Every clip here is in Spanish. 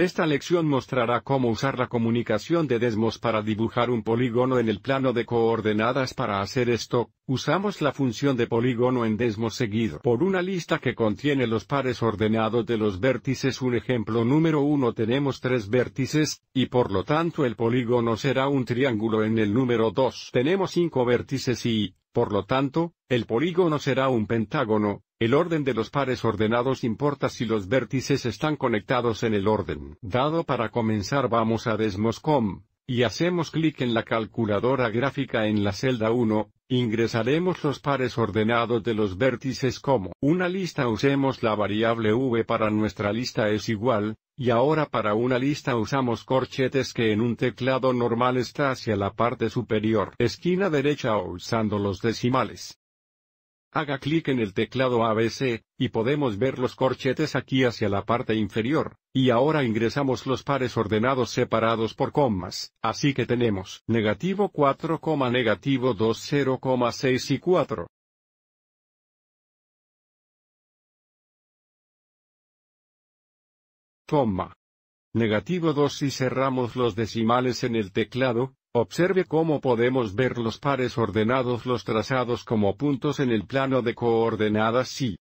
Esta lección mostrará cómo usar la comunicación de Desmos para dibujar un polígono en el plano de coordenadas para hacer esto, usamos la función de polígono en Desmos seguido por una lista que contiene los pares ordenados de los vértices. Un ejemplo número 1 tenemos tres vértices, y por lo tanto el polígono será un triángulo en el número 2 tenemos cinco vértices y, por lo tanto, el polígono será un pentágono, el orden de los pares ordenados importa si los vértices están conectados en el orden dado. Para comenzar vamos a Desmoscom, y hacemos clic en la calculadora gráfica en la celda 1, ingresaremos los pares ordenados de los vértices como una lista usemos la variable v para nuestra lista es igual, y ahora para una lista usamos corchetes que en un teclado normal está hacia la parte superior esquina derecha o usando los decimales. Haga clic en el teclado ABC, y podemos ver los corchetes aquí hacia la parte inferior, y ahora ingresamos los pares ordenados separados por comas, así que tenemos negativo 4, negativo 2, 0, 6 y 4. Coma. Negativo 2 y cerramos los decimales en el teclado, Observe cómo podemos ver los pares ordenados los trazados como puntos en el plano de coordenadas Si.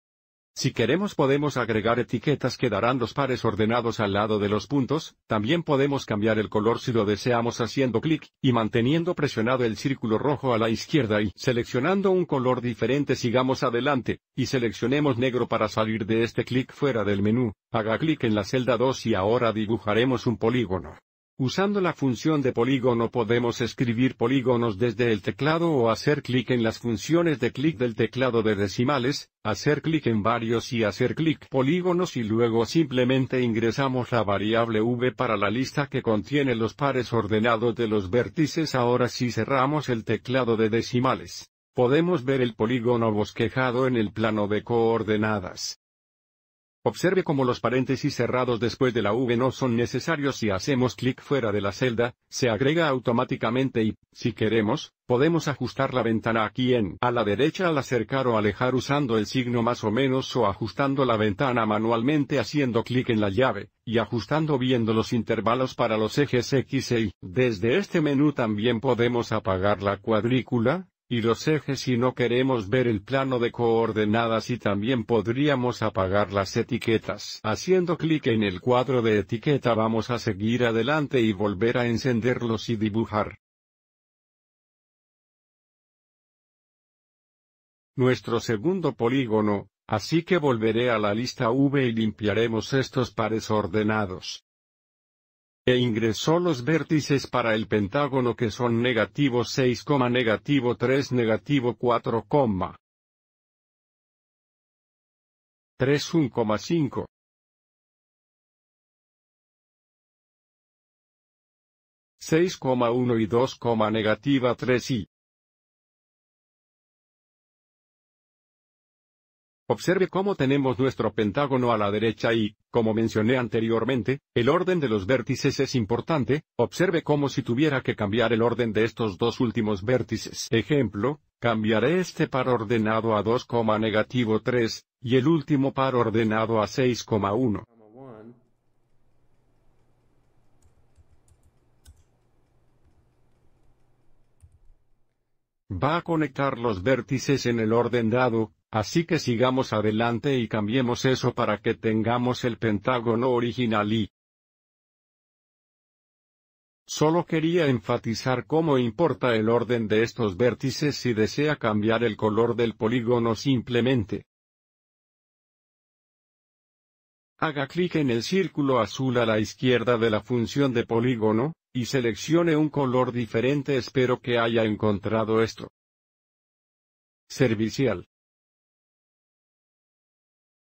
Si queremos podemos agregar etiquetas que darán los pares ordenados al lado de los puntos, también podemos cambiar el color si lo deseamos haciendo clic, y manteniendo presionado el círculo rojo a la izquierda y seleccionando un color diferente sigamos adelante, y seleccionemos negro para salir de este clic fuera del menú, haga clic en la celda 2 y ahora dibujaremos un polígono. Usando la función de polígono podemos escribir polígonos desde el teclado o hacer clic en las funciones de clic del teclado de decimales, hacer clic en varios y hacer clic polígonos y luego simplemente ingresamos la variable v para la lista que contiene los pares ordenados de los vértices. Ahora si cerramos el teclado de decimales, podemos ver el polígono bosquejado en el plano de coordenadas. Observe cómo los paréntesis cerrados después de la V no son necesarios si hacemos clic fuera de la celda, se agrega automáticamente y, si queremos, podemos ajustar la ventana aquí en a la derecha al acercar o alejar usando el signo más o menos o ajustando la ventana manualmente haciendo clic en la llave, y ajustando viendo los intervalos para los ejes X e Y. Desde este menú también podemos apagar la cuadrícula, y los ejes si no queremos ver el plano de coordenadas y también podríamos apagar las etiquetas. Haciendo clic en el cuadro de etiqueta vamos a seguir adelante y volver a encenderlos y dibujar. Nuestro segundo polígono, así que volveré a la lista V y limpiaremos estos pares ordenados e ingresó los vértices para el pentágono que son negativo 6, negativo 3, negativo 4, 3, 1, 6, 1 y 2, negativa 3 y Observe cómo tenemos nuestro pentágono a la derecha y, como mencioné anteriormente, el orden de los vértices es importante, observe cómo si tuviera que cambiar el orden de estos dos últimos vértices. Ejemplo, cambiaré este par ordenado a 2, 3, y el último par ordenado a 6,1. Va a conectar los vértices en el orden dado, Así que sigamos adelante y cambiemos eso para que tengamos el Pentágono original y Solo quería enfatizar cómo importa el orden de estos vértices si desea cambiar el color del polígono simplemente. Haga clic en el círculo azul a la izquierda de la función de polígono, y seleccione un color diferente espero que haya encontrado esto. Servicial.